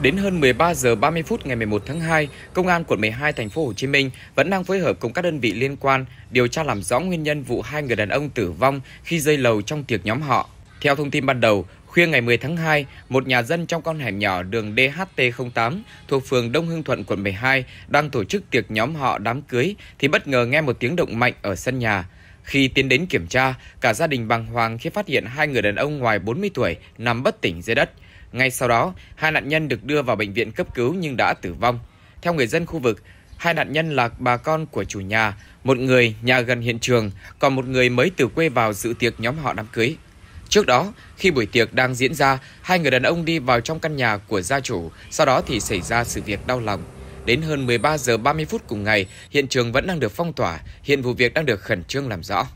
Đến hơn 13 giờ 30 phút ngày 11 tháng 2, Công an quận 12 thành phố Hồ Chí Minh vẫn đang phối hợp cùng các đơn vị liên quan điều tra làm rõ nguyên nhân vụ hai người đàn ông tử vong khi rơi lầu trong tiệc nhóm họ. Theo thông tin ban đầu, khuya ngày 10 tháng 2, một nhà dân trong con hẻm nhỏ đường DHT08 thuộc phường Đông Hưng Thuận, quận 12 đang tổ chức tiệc nhóm họ đám cưới thì bất ngờ nghe một tiếng động mạnh ở sân nhà. Khi tiến đến kiểm tra, cả gia đình bàng hoàng khi phát hiện hai người đàn ông ngoài 40 tuổi nằm bất tỉnh dưới đất. Ngay sau đó, hai nạn nhân được đưa vào bệnh viện cấp cứu nhưng đã tử vong. Theo người dân khu vực, hai nạn nhân là bà con của chủ nhà, một người nhà gần hiện trường, còn một người mới từ quê vào dự tiệc nhóm họ đám cưới. Trước đó, khi buổi tiệc đang diễn ra, hai người đàn ông đi vào trong căn nhà của gia chủ, sau đó thì xảy ra sự việc đau lòng. Đến hơn 13 giờ 30 phút cùng ngày, hiện trường vẫn đang được phong tỏa, hiện vụ việc đang được khẩn trương làm rõ.